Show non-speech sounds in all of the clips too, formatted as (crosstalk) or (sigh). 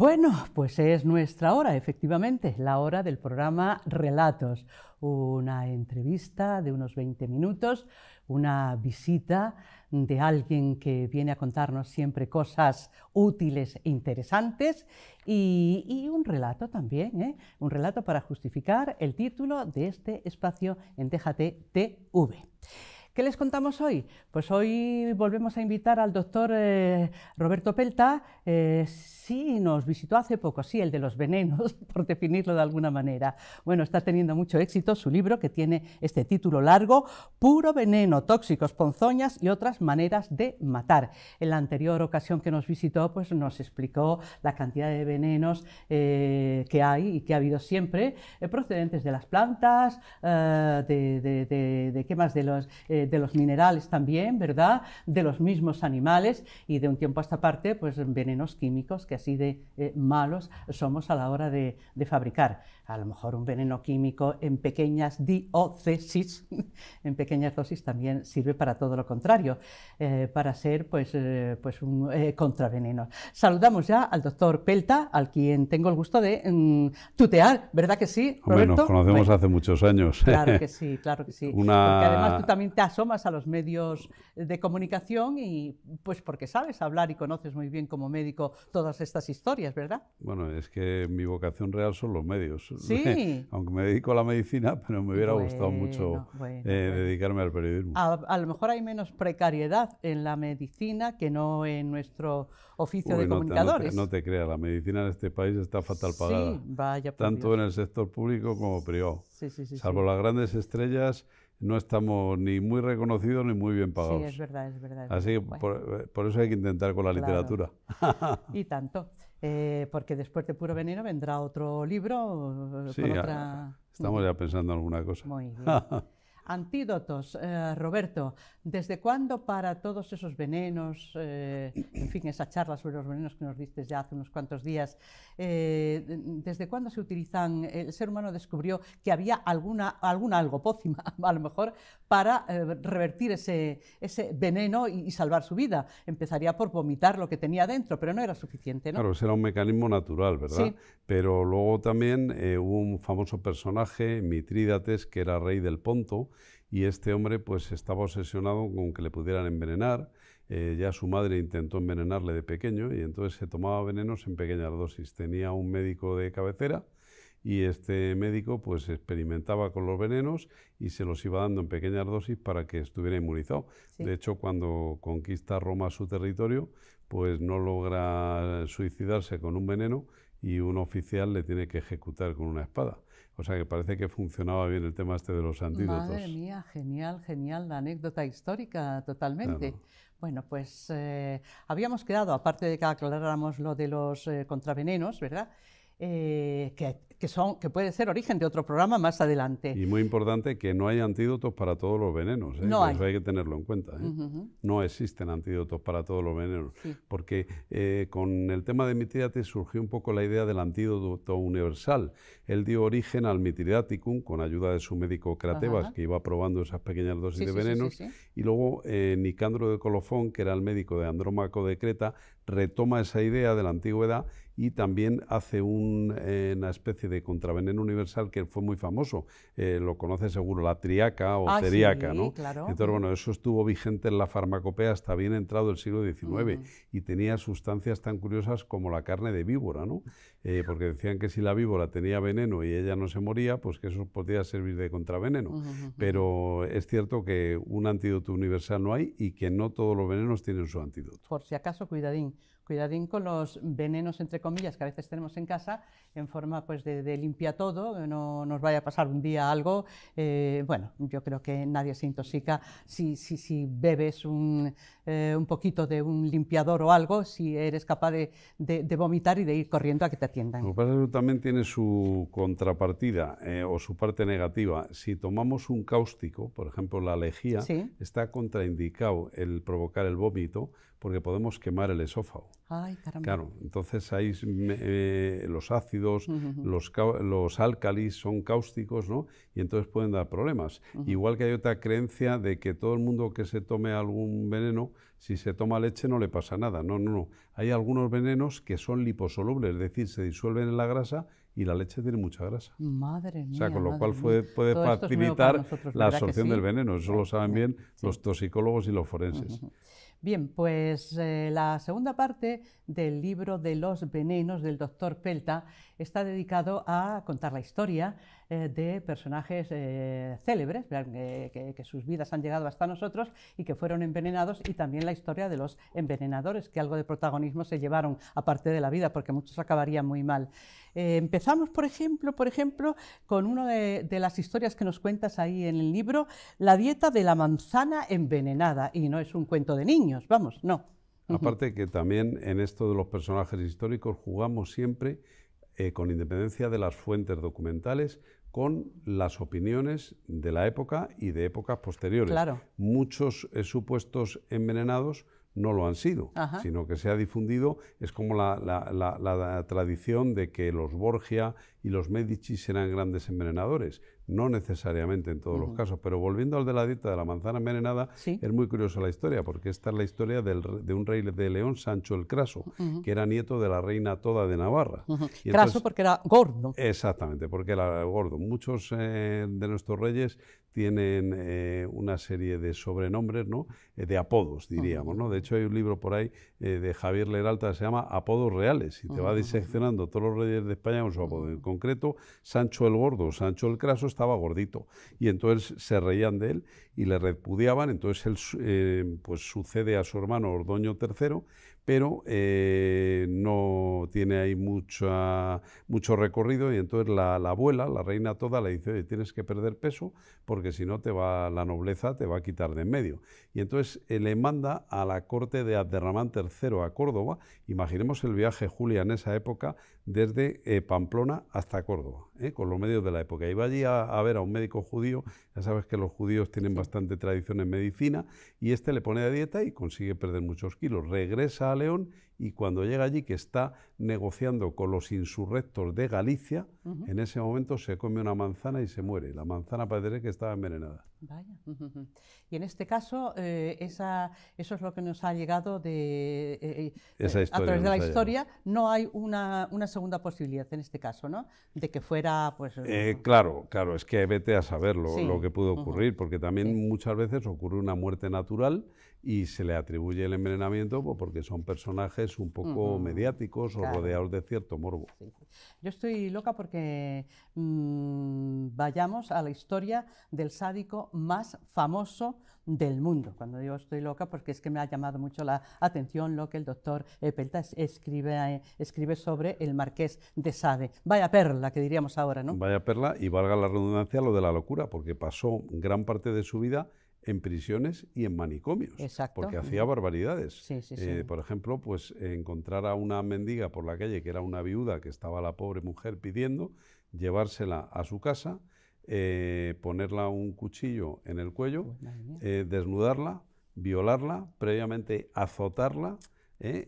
Bueno, pues es nuestra hora, efectivamente, la hora del programa Relatos, una entrevista de unos 20 minutos, una visita de alguien que viene a contarnos siempre cosas útiles e interesantes y, un relato también, ¿eh? un relato para justificar el título de este espacio en Déjate TV. ¿Qué les contamos hoy? Pues hoy volvemos a invitar al doctor eh, Roberto Pelta. Eh, sí, nos visitó hace poco, sí, el de los venenos, (laughs) por definirlo de alguna manera. Bueno, está teniendo mucho éxito su libro que tiene este título largo, Puro veneno, tóxicos, ponzoñas y otras maneras de matar. En la anterior ocasión que nos visitó, pues nos explicó la cantidad de venenos eh, que hay y que ha habido siempre, procedentes de las plantas, de, de, qué más, de los de los minerales también, ¿verdad? De los mismos animales y de un tiempo a esta parte, pues venenos químicos que así de eh, malos somos a la hora de, de, fabricar. A lo mejor un veneno químico en pequeñas diócesis, (laughs) en pequeñas dosis también sirve para todo lo contrario, eh, para ser pues, eh, pues un contraveneno. Saludamos ya al doctor Pelta, al quien tengo el gusto de mm, tutear, ¿verdad que sí, Roberto? Bueno, nos conocemos hace muchos años. Claro que (laughs) sí, claro que sí. además tú también te asomas a los medios de comunicación y pues porque sabes hablar y conoces muy bien como médico todas estas historias, ¿verdad? Bueno, es que mi vocación real son los medios. Sí. (laughs) Aunque me dedico a la medicina, pero me hubiera gustado mucho eh, dedicarme al periodismo. A, lo mejor hay menos precariedad en la medicina que no en nuestro oficio de comunicadores. no, te, creas, la medicina en este país está fatal pagada. Sí, vaya Tanto en el sector público como privado. Sí, sí, sí. Salvo las grandes estrellas no estamos ni muy reconocidos ni muy bien pagados. Sí, es verdad, es verdad. Así por, eso hay que intentar con la literatura. y tanto, eh, porque después de Puro Veneno vendrá otro libro. Eh, otra... estamos ya pensando en alguna cosa. Muy bien. (laughs) Antídotos, eh, Roberto, ¿desde cuándo para todos esos venenos, eh, en fin, esa charla sobre los venenos que nos diste ya hace unos cuantos días, eh, ¿desde cuándo se utilizan? El ser humano descubrió que había alguna, alguna algo, pócima (laughs) a lo mejor, para revertir ese, veneno y, salvar su vida. Empezaría por vomitar lo que tenía dentro, pero no era suficiente. ¿no? Claro, era un mecanismo natural, ¿verdad? Pero luego también hubo un famoso personaje, Mitrídates, que era rey del Ponto, y este hombre pues estaba obsesionado con que le pudieran envenenar. Eh, ya su madre intentó envenenarle de pequeño y entonces se tomaba venenos en pequeñas dosis. Tenía un médico de cabecera y este médico pues experimentaba con los venenos y se los iba dando en pequeñas dosis para que estuviera inmunizado. De hecho, cuando conquista Roma su territorio, pues no logra suicidarse con un veneno y un oficial le tiene que ejecutar con una espada. O sea que parece que funcionaba bien el tema este de los antídotos. Madre mía, genial, genial, la anécdota histórica totalmente. Bueno, pues eh, habíamos quedado, aparte de que aclaráramos lo de los eh, contravenenos, ¿verdad? Eh, que, puede son, que ser origen de otro programa más adelante. Y muy importante que no hay antídotos para todos los venenos. ¿eh? hay. Eso hay que tenerlo en cuenta. ¿eh? No existen antídotos para todos los venenos. Porque con el tema de Mitridates surgió un poco la idea del antídoto universal. Él dio origen al Mitridaticum con ayuda de su médico Cratebas, que iba probando esas pequeñas dosis de venenos. y luego Nicandro de Colofón, que era el médico de Andrómaco de Creta, retoma esa idea de la antigüedad y también hace eh, una especie de contraveneno universal que fue muy famoso. Eh, lo conoce seguro, la triaca o ah, ceríaca. ¿no? Claro. Entonces, bueno, eso estuvo vigente en la farmacopea hasta bien entrado el siglo XIX y tenía sustancias tan curiosas como la carne de víbora, ¿no? Eh, porque decían que si la víbora tenía veneno y ella no se moría, pues que eso podía servir de contraveneno. Pero es cierto que un antídoto universal no hay y que no todos los venenos tienen su antídoto. Por si acaso, cuidadín Cuidadín con los venenos, entre comillas, que a veces tenemos en casa, en forma pues de, limpia todo, no nos vaya a pasar un día algo. Eh, bueno, yo creo que nadie se intoxica si, si, si bebes un, eh, un poquito de un limpiador o algo si eres capaz de, vomitar y de ir corriendo a que te atiendan. Lo que pasa es que también tiene su contrapartida eh, o su parte negativa. Si tomamos un cáustico, por ejemplo la lejía, está contraindicado el provocar el vómito porque podemos quemar el esófago. Ay, caramba. Claro, entonces ahí eh, los ácidos, los, los álcalis son cáusticos, ¿no? Y entonces pueden dar problemas. Igual que hay otra creencia de que todo el mundo que se tome algún veneno si se toma leche no le pasa nada. No, no, no. Hay algunos venenos que son liposolubles, es decir, se disuelven en la grasa y la leche tiene mucha grasa. Madre mía. O sea, con lo cual puede, facilitar la absorción del veneno. Eso lo saben bien los toxicólogos y los forenses. Bien, pues eh, la segunda parte del libro de los venenos del doctor Pelta está dedicado a contar la historia eh, de personajes eh, célebres, que, que, sus vidas han llegado hasta nosotros y que fueron envenenados, y también la historia de los envenenadores, que algo de protagonismo se llevaron, aparte de la vida, porque muchos acabarían muy mal. Eh, empezamos, por ejemplo, por ejemplo, con una de, las historias que nos cuentas ahí en el libro, la dieta de la manzana envenenada, y no es un cuento de niños, vamos, no. Aparte que también en esto de los personajes históricos jugamos siempre, eh, con independencia de las fuentes documentales, con las opiniones de la época y de épocas posteriores. Muchos eh, supuestos envenenados no lo han sido, sino que se ha difundido, es como la, la, tradición de que los Borgia y los Medici eran grandes envenenadores. No necesariamente en todos los casos, pero volviendo al de la dieta de la manzana envenenada, es muy curiosa la historia, porque esta es la historia de un rey de León, Sancho el Craso, que era nieto de la reina Toda de Navarra. Craso porque era gordo. Exactamente, porque era gordo. Muchos eh, de nuestros reyes tienen eh, una serie de sobrenombres, ¿no? Eh, de apodos, diríamos. ¿no? De hecho, hay un libro por ahí de Javier Leralta que se llama Apodos Reales, y te va diseccionando todos los reyes de España con su apodo concreto Sancho el Gordo, Sancho el Craso estaba gordito y entonces se reían de él y le repudiaban, entonces él eh, pues sucede a su hermano Ordoño III, pero eh, no tiene ahí mucho recorrido y entonces la, la abuela, la reina toda, le dice, tienes que perder peso porque si no te va la nobleza, te va a quitar de en medio y entonces eh, le manda a la corte de Abderramán III a Córdoba. Imaginemos el viaje Julia en esa época desde eh, Pamplona hasta Córdoba, ¿eh? con los medios de la época. Iba allí a, ver a un médico judío, ya sabes que los judíos tienen bastante tradición en medicina, y este le pone de dieta y consigue perder muchos kilos. Regresa a León y cuando llega allí que está negociando con los insurrectos de Galicia, en ese momento se come una manzana y se muere. La manzana parece que estaba envenenada. Vaya. (laughs) Y en este caso, eh, esa, eso es lo que nos ha llegado de, eh, eh, a través de la historia. No hay una, segunda posibilidad en este caso, ¿no? De que fuera, pues... claro, claro, es que vete a saber lo, que pudo ocurrir, porque también muchas veces ocurre una muerte natural y se le atribuye el envenenamiento pues, porque son personajes un poco mediáticos o rodeados de cierto morbo. Yo estoy loca porque mm, vayamos a la historia del sádico más famoso del mundo. Cuando digo estoy loca porque es que me ha llamado mucho la atención lo que el doctor Peltas escribe, escribe sobre el marqués de Sade. Vaya perla que diríamos ahora, ¿no? Vaya perla y valga la redundancia lo de la locura porque pasó gran parte de su vida en prisiones y en manicomios, porque hacía barbaridades. Eh, por ejemplo, pues encontrar a una mendiga por la calle que era una viuda que estaba la pobre mujer pidiendo, llevársela a su casa, eh, ponerla un cuchillo en el cuello, pues, eh, desnudarla, violarla, previamente azotarla.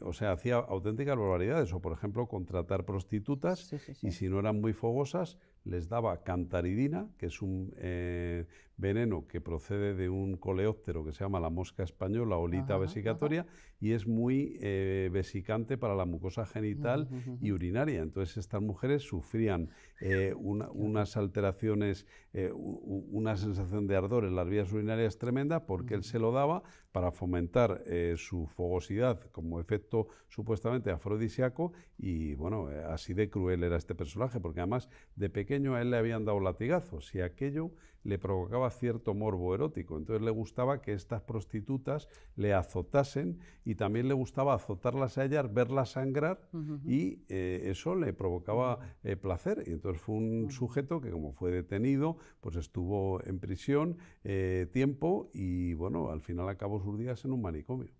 o sea, hacía auténticas barbaridades, o por ejemplo, contratar prostitutas y si no eran muy fogosas, les daba cantaridina, que es un eh, veneno que procede de un coleóptero que se llama la mosca española, olita vesicatoria, y es muy eh, vesicante para la mucosa genital y urinaria. Entonces estas mujeres sufrían eh, unas alteraciones, una sensación de ardor en las vías urinarias tremenda porque él se lo daba para fomentar su fogosidad como efecto supuestamente afrodisíaco y bueno, así de cruel era este personaje, porque además de pequeño a él le habían dado latigazos y aquello le provocaba cierto morbo erótico. Entonces le gustaba que estas prostitutas le azotasen y también le gustaba azotarlas a ellas, verlas sangrar y eh, eso le provocaba eh, placer. Y entonces fue un sujeto que como fue detenido, pues estuvo en prisión eh, tiempo y bueno, al final acabó sus días en un manicomio.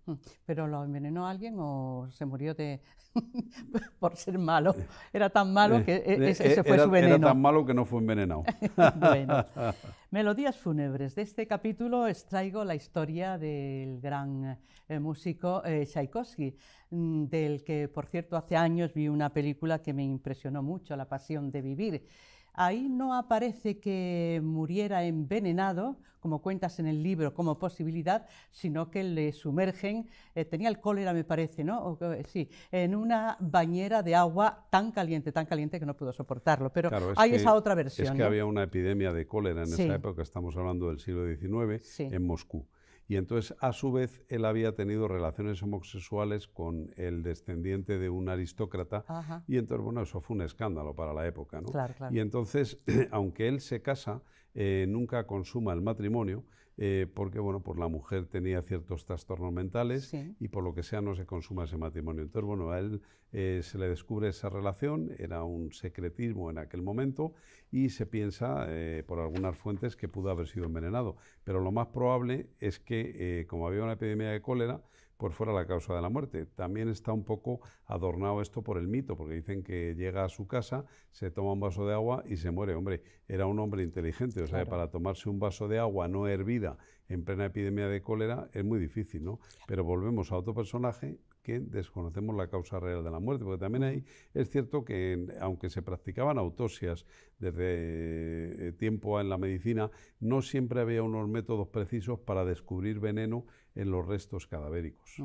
¿Pero lo envenenó alguien o se murió de... (laughs) por ser malo? Era tan malo que e-, ese, fue su veneno. Era tan malo que no fue envenenado. (laughs) bueno. (laughs) Melodías fúnebres. De este capítulo extraigo la historia del gran eh, músico eh, Tchaikovsky, mm, del que, por cierto, hace años vi una película que me impresionó mucho, La Pasión de Vivir. Ahí no aparece que muriera envenenado, como cuentas en el libro, como posibilidad, sino que le sumergen, eh, tenía el cólera me parece, ¿no? sí, en una bañera de agua tan caliente, tan caliente que no pudo soportarlo. Pero hay esa otra versión. Es que había una epidemia de cólera en esa época, estamos hablando del siglo XIX, en Moscú. Y entonces, a su vez, él había tenido relaciones homosexuales con el descendiente de un aristócrata. Y entonces, bueno, eso fue un escándalo para la época, ¿no? Y entonces, (clears throat) aunque él se casa, eh, nunca consuma el matrimonio, eh, porque bueno, pues la mujer tenía ciertos trastornos mentales y por lo que sea no se consuma ese matrimonio. Entonces, bueno, a él eh, se le descubre esa relación, era un secretismo en aquel momento y se piensa eh, por algunas fuentes que pudo haber sido envenenado. Pero lo más probable es que, como había una epidemia de cólera, por fuera la causa de la muerte. También está un poco adornado esto por el mito, porque dicen que llega a su casa, se toma un vaso de agua y se muere. Hombre, era un hombre inteligente, o sea, para tomarse un vaso de agua no hervida en plena epidemia de cólera es muy difícil, ¿no? Pero volvemos a otro personaje, que desconocemos la causa real de la muerte, porque también es cierto que aunque se practicaban autopsias desde eh, tiempo en la medicina, no siempre había unos métodos precisos para descubrir veneno en los restos cadavéricos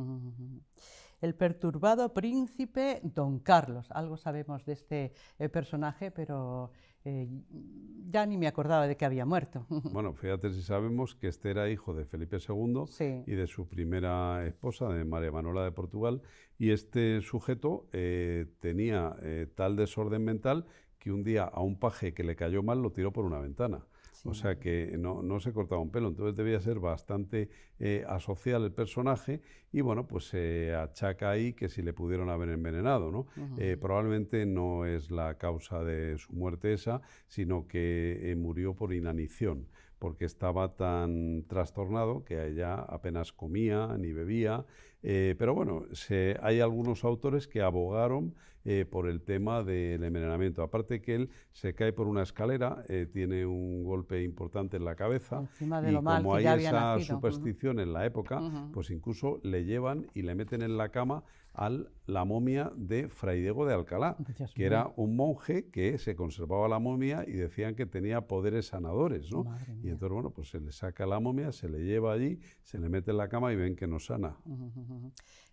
el perturbado príncipe Don Carlos. Algo sabemos de este eh, personaje, pero eh, ya ni me acordaba de que había muerto. (laughs) Bueno, fíjate si sabemos que este era hijo de Felipe II y de su primera esposa, de María Manuela de Portugal, y este sujeto eh, tenía tal desorden mental que un día a un paje que le cayó mal lo tiró por una ventana. O sea que no, se cortaba un pelo, entonces debía ser bastante eh, asocial el personaje y bueno, pues se achaca ahí que si le pudieron haber envenenado, ¿no? Eh, probablemente no es la causa de su muerte esa, sino que eh, murió por inanición, porque estaba tan trastornado que ella apenas comía ni bebía, pero bueno, hay algunos autores que abogaron eh, por el tema del envenenamiento. Aparte que él se cae por una escalera, eh, tiene un golpe importante en la cabeza y como hay esa superstición en la época, pues incluso le llevan y le meten en la cama a la momia de Fray Diego de Alcalá, que era un monje que se conservaba la momia y decían que tenía poderes sanadores, ¿no? y entonces, bueno, pues se le saca la momia, se le lleva allí, se le mete en la cama y ven que no sana.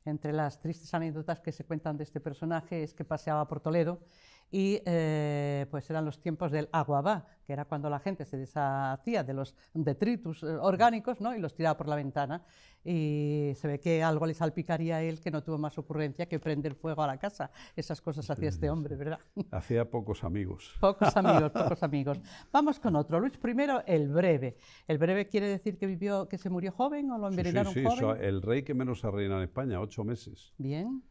Entre las tristes anécdotas que se cuentan de este personaje es que paseaba por Toledo y eh, pues eran los tiempos del aguabá, que era cuando la gente se deshacía de los detritus eh, orgánicos ¿no? y los tiraba por la ventana. Y se ve que algo le salpicaría a él que no tuvo más ocurrencia que prender fuego a la casa. Esas cosas hacía este hombre, ¿verdad? (laughs) Hacía pocos amigos. Pocos (laughs) amigos, pocos amigos. Vamos con otro. Luis I, el breve. ¿El breve quiere decir que vivió, que se murió joven o lo envenenaron sí, sí, sí. el rey que menos se reina en España, ocho meses. Bien.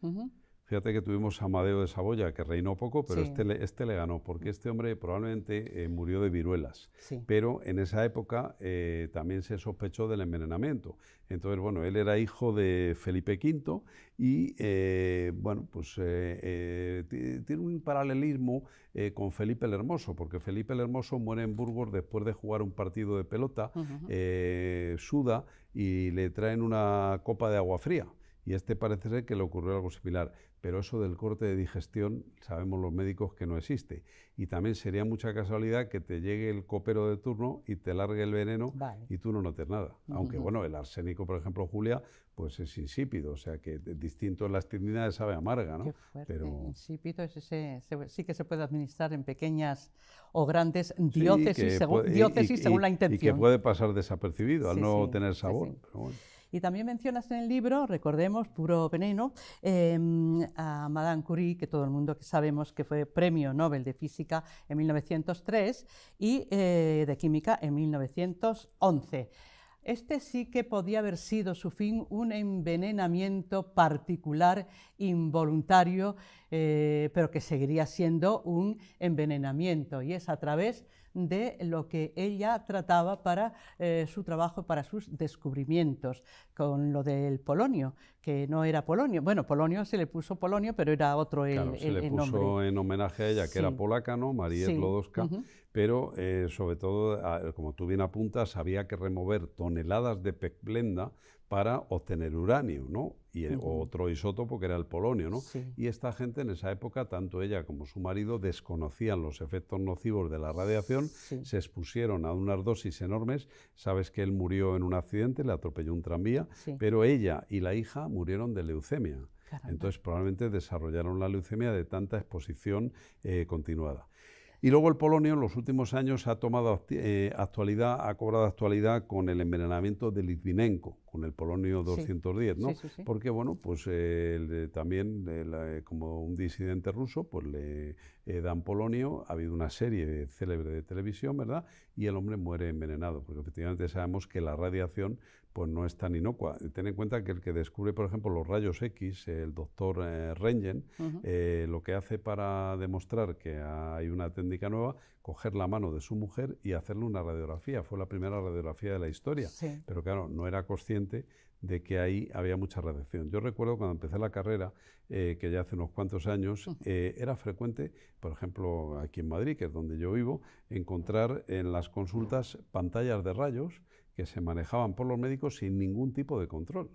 Fíjate que tuvimos a Amadeo de Saboya, que reinó poco, pero este, le, este le ganó, porque este hombre probablemente eh, murió de viruelas. Pero en esa época eh, también se sospechó del envenenamiento. Entonces, bueno, él era hijo de Felipe V y, eh, bueno, pues tiene un paralelismo con Felipe el Hermoso, porque Felipe el Hermoso muere en Burgos después de jugar un partido de pelota, suda y le traen una copa de agua fría. Y este parece ser que le ocurrió algo similar pero eso del corte de digestión sabemos los médicos que no existe. Y también sería mucha casualidad que te llegue el copero de turno y te largue el veneno y tú no notes nada. Aunque bueno, el arsénico, por ejemplo, Julia, pues es insípido, o sea que distinto en las trinidades sabe amarga, ¿no? Qué fuerte. Pero... Insípido ese, sí que se puede administrar en pequeñas o grandes diócesis, según, la intención. Y que puede pasar desapercibido al no tener sabor. Y también mencionas en el libro, recordemos, Puro Veneno, em, a Madame Curie, que todo el mundo que sabemos que fue premio Nobel de Física en 1903 y eh, de Química en 1911. Este sí que podía haber sido su fin un envenenamiento particular, involuntario, eh, pero que seguiría siendo un envenenamiento, y es a través de lo que ella trataba para eh, su trabajo, para sus descubrimientos, con lo del polonio, que no era polonio. Bueno, polonio se le puso polonio, pero era otro el, se le puso en homenaje a ella, que era polaca, ¿no? María sí. pero eh, sobre todo, como tú bien apuntas, había que remover toneladas de pecblenda para obtener uranio, ¿no? Y otro isótopo que era el polonio, ¿no? Y esta gente en esa época, tanto ella como su marido, desconocían los efectos nocivos de la radiación, se expusieron a unas dosis enormes. Sabes que él murió en un accidente, le atropelló un tranvía, pero ella y la hija murieron de leucemia. Entonces probablemente desarrollaron la leucemia de tanta exposición eh, continuada. Y luego el polonio en los últimos años ha tomado eh, actualidad, ha cobrado actualidad con el envenenamiento de Litvinenko con el polonio 210, ¿no? Porque, bueno, pues eh, también eh, como un disidente ruso, pues le eh, dan polonio, ha habido una serie célebre de televisión, ¿verdad? Y el hombre muere envenenado, porque efectivamente sabemos que la radiación pues no es tan inocua. Ten en cuenta que el que descubre, por ejemplo, los rayos X, el doctor Rengen, lo que hace para demostrar que hay una técnica nueva coger la mano de su mujer y hacerle una radiografía. Fue la primera radiografía de la historia. Pero claro, no era consciente de que ahí había mucha radiación. Yo recuerdo cuando empecé la carrera, eh, que ya hace unos cuantos años, eh, era frecuente, por ejemplo, aquí en Madrid, que es donde yo vivo, encontrar en las consultas pantallas de rayos que se manejaban por los médicos sin ningún tipo de control.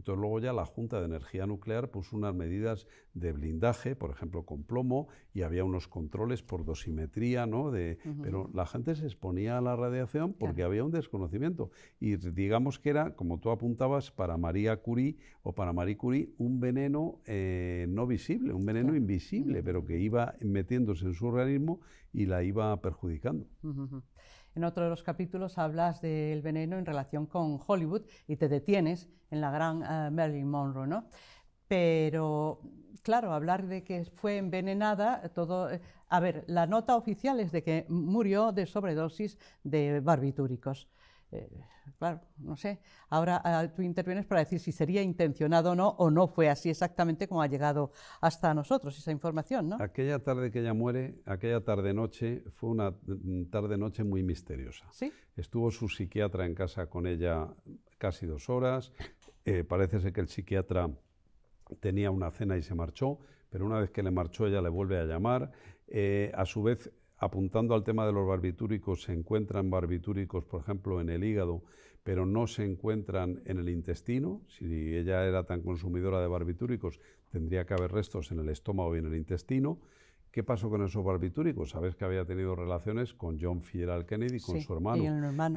Entonces luego ya la Junta de Energía Nuclear puso unas medidas de blindaje, por ejemplo, con plomo, y había unos controles por dosimetría, ¿no? De, Pero la gente se exponía a la radiación porque había un desconocimiento. Y digamos que era, como tú apuntabas, para María Curie o para Marie Curie, un veneno eh, no visible, un veneno invisible, pero que iba metiéndose en su organismo y la iba perjudicando. En otro de los capítulos hablas del veneno en relación con Hollywood y te detienes en la gran eh, Marilyn Monroe, ¿no? Pero, claro, hablar de que fue envenenada, todo... Eh, a ver, la nota oficial es de que murió de sobredosis de barbitúricos. Eh, claro, no sé. Ahora ah, tú intervienes para decir si sería intencionado o no, o no fue así exactamente como ha llegado hasta nosotros esa información, ¿no? Aquella tarde que ella muere, aquella tarde-noche, fue una mm, tarde-noche muy misteriosa. Estuvo su psiquiatra en casa con ella casi dos horas. Eh, parece ser que el psiquiatra tenía una cena y se marchó, pero una vez que le marchó ella le vuelve a llamar. Eh, a su vez, apuntando al tema de los barbitúricos, se encuentran barbitúricos, por ejemplo, en el hígado, pero no se encuentran en el intestino. Si ella era tan consumidora de barbitúricos, tendría que haber restos en el estómago y en el intestino. ¿Qué pasó con esos barbitúricos? Sabes que había tenido relaciones con John F. Kennedy, con su hermano.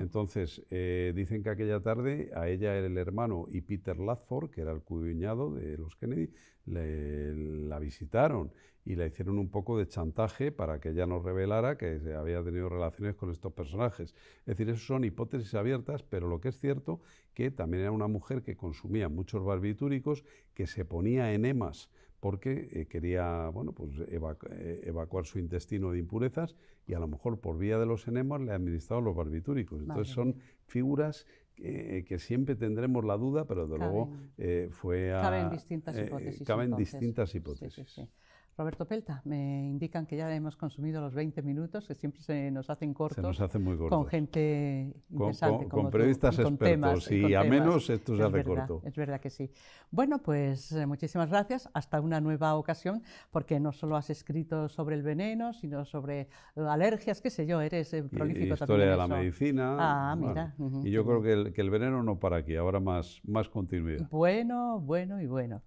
Entonces, eh, dicen que aquella tarde a ella el hermano y Peter Latford, que era el cuñado de los Kennedy, la visitaron y le hicieron un poco de chantaje para que ella nos revelara que había tenido relaciones con estos personajes. Es decir, eso son hipótesis abiertas, pero lo que es cierto que también era una mujer que consumía muchos barbitúricos, que se ponía enemas porque eh, quería bueno, pues eh, evacuar su intestino de impurezas y a lo mejor por vía de los enemas le administrado los barbitúricos. Entonces son figuras que, siempre tendremos la duda, pero de luego eh, fue a... Caben distintas eh, hipótesis. distintas hipótesis. sí. Roberto Pelta, me indican que ya hemos consumido los 20 minutos, que siempre se nos hacen cortos. Se nos hacen muy cortos. Con gente interesante. Con, con periodistas Temas, y, a menos esto se hace corto. Es verdad que sí. Bueno, pues eh, muchísimas gracias. Hasta una nueva ocasión, porque no solo has escrito sobre el veneno, sino sobre alergias, qué sé yo, eres eh, prolífico historia Historia de la medicina. Ah, mira. Y yo creo que el, veneno no para aquí, ahora más, más continuidad. Bueno, bueno y bueno.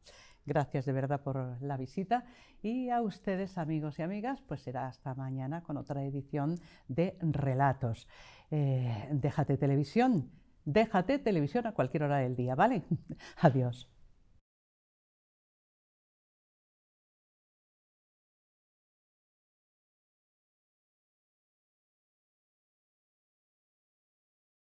Gracias de verdad por la visita y a ustedes amigos y amigas, pues será hasta mañana con otra edición de Relatos. Eh, déjate televisión, déjate televisión a cualquier hora del día, ¿vale? (laughs) Adiós.